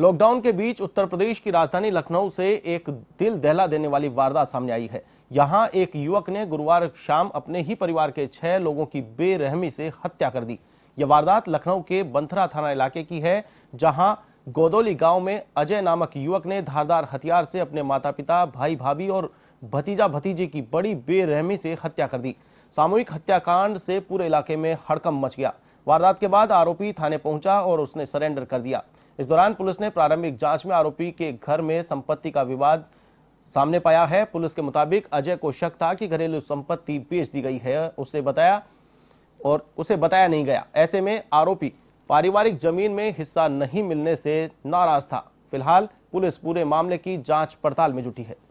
lockdown के बीच उत्तर प्रदेश की राजधानी लखनऊ से एक दिल दहला देने वाली वारदात सामने आई है यहां एक युवक ने गुरुवार शाम अपने ही परिवार के छह लोगों की बेरहमी से हत्या कर दी यह वारदात लखनऊ के बंथरा थाना इलाके की है जहां गोदोली गांव में अजय नामक युवक ने धारदार हथियार से अपने माता पिता भाई भाभी और भतीजा भतीजे की बड़ी बेरहमी से हत्या कर दी सामूहिक हत्याकांड से पूरे इलाके में हड़कम मच गया वारदात के बाद आरोपी थाने पहुंचा और उसने सरेंडर कर दिया इस दौरान पुलिस ने प्रारंभिक जांच में आरोपी के घर में संपत्ति का विवाद सामने पाया है पुलिस के मुताबिक अजय को शक था कि घरेलू संपत्ति बेच दी गई है उसे बताया और उसे बताया नहीं गया ऐसे में आरोपी पारिवारिक जमीन में हिस्सा नहीं मिलने से नाराज था फिलहाल पुलिस पूरे मामले की जांच पड़ताल में जुटी है